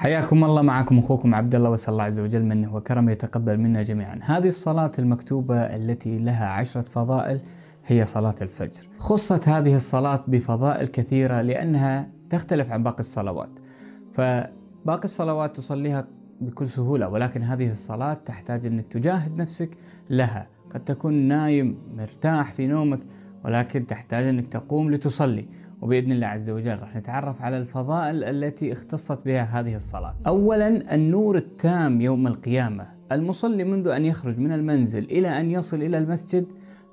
حياكم الله معكم اخوكم عبد الله واسال الله عز وجل منه وكرمه يتقبل منا جميعا. هذه الصلاه المكتوبه التي لها عشره فضائل هي صلاه الفجر. خصت هذه الصلاه بفضائل كثيره لانها تختلف عن باقي الصلوات. فباقي الصلوات تصليها بكل سهوله ولكن هذه الصلاه تحتاج انك تجاهد نفسك لها. قد تكون نايم مرتاح في نومك ولكن تحتاج انك تقوم لتصلي وبإذن الله عز وجل راح نتعرف على الفضائل التي اختصت بها هذه الصلاة أولا النور التام يوم القيامة المصلي منذ أن يخرج من المنزل إلى أن يصل إلى المسجد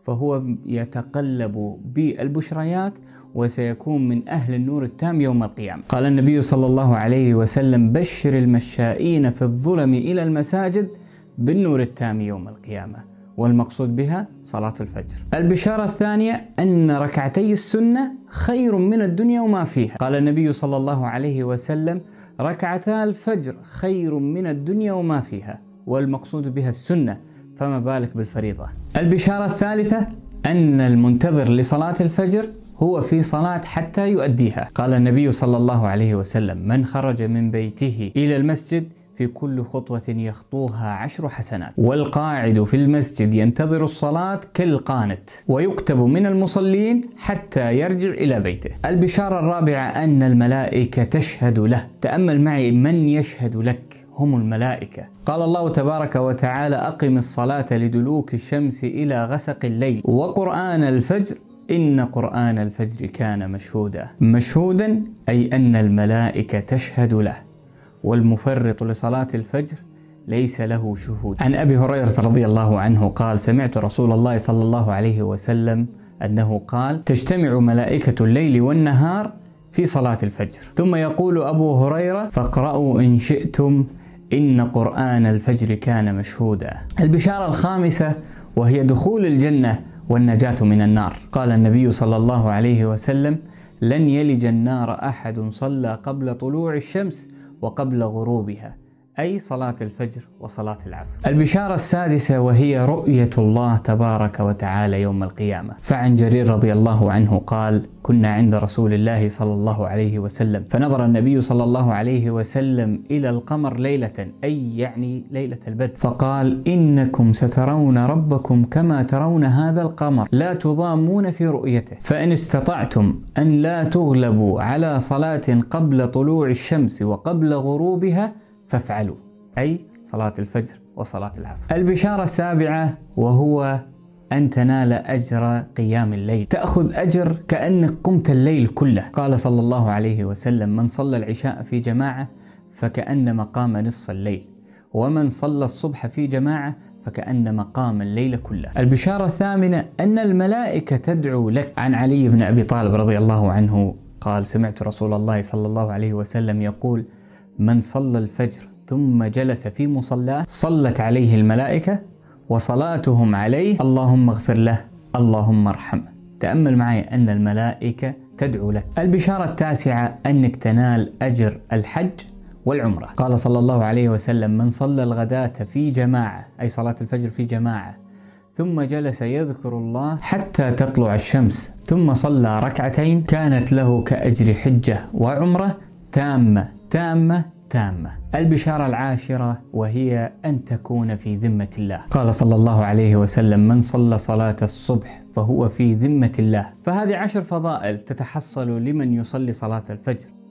فهو يتقلب بالبشريات وسيكون من أهل النور التام يوم القيامة قال النبي صلى الله عليه وسلم بشر المشائين في الظلم إلى المساجد بالنور التام يوم القيامه والمقصود بها صلاة الفجر. البشارة الثانية أن ركعتي السنة خير من الدنيا وما فيها. قال النبي صلى الله عليه وسلم: ركعتا الفجر خير من الدنيا وما فيها، والمقصود بها السنة، فما بالك بالفريضة. البشارة الثالثة أن المنتظر لصلاة الفجر هو في صلاة حتى يؤديها قال النبي صلى الله عليه وسلم من خرج من بيته إلى المسجد في كل خطوة يخطوها عشر حسنات والقاعد في المسجد ينتظر الصلاة كالقانت ويكتب من المصلين حتى يرجع إلى بيته البشارة الرابعة أن الملائكة تشهد له تأمل معي من يشهد لك هم الملائكة. قال الله تبارك وتعالى: أقم الصلاة لدلوك الشمس إلى غسق الليل وقرآن الفجر إن قرآن الفجر كان مشهودا مشهودا أي أن الملائكة تشهد له والمفرط لصلاة الفجر ليس له شهود عن أبي هريرة رضي الله عنه قال سمعت رسول الله صلى الله عليه وسلم أنه قال تجتمع ملائكة الليل والنهار في صلاة الفجر ثم يقول أبو هريرة فاقرأوا إن شئتم إن قرآن الفجر كان مشهودا البشارة الخامسة وهي دخول الجنة والنجاة من النار قال النبي صلى الله عليه وسلم لن يلج النار أحد صلى قبل طلوع الشمس وقبل غروبها أي صلاة الفجر وصلاة العصر. البشارة السادسة وهي رؤية الله تبارك وتعالى يوم القيامة. فعن جرير رضي الله عنه قال: كنا عند رسول الله صلى الله عليه وسلم، فنظر النبي صلى الله عليه وسلم إلى القمر ليلة، أي يعني ليلة البدر، فقال: إنكم سترون ربكم كما ترون هذا القمر، لا تضامون في رؤيته، فإن استطعتم أن لا تغلبوا على صلاة قبل طلوع الشمس وقبل غروبها فافعلوا أي صلاة الفجر وصلاة العصر. البشارة السابعة وهو أن تنال أجر قيام الليل تأخذ أجر كأنك قمت الليل كله قال صلى الله عليه وسلم من صلى العشاء في جماعة فكأنما قام نصف الليل ومن صلى الصبح في جماعة فكأنما قام الليل كله البشارة الثامنة أن الملائكة تدعو لك عن علي بن أبي طالب رضي الله عنه قال سمعت رسول الله صلى الله عليه وسلم يقول من صلى الفجر ثم جلس في مصلاه صلت عليه الملائكة وصلاتهم عليه اللهم اغفر له اللهم ارحمه تأمل معي أن الملائكة تدعو لك البشارة التاسعة أنك تنال أجر الحج والعمرة قال صلى الله عليه وسلم من صلى الغداة في جماعة أي صلاة الفجر في جماعة ثم جلس يذكر الله حتى تطلع الشمس ثم صلى ركعتين كانت له كأجر حجة وعمرة تامة تامة تامة البشارة العاشرة وهي أن تكون في ذمة الله قال صلى الله عليه وسلم من صلى صلاة الصبح فهو في ذمة الله فهذه عشر فضائل تتحصل لمن يصلي صلاة الفجر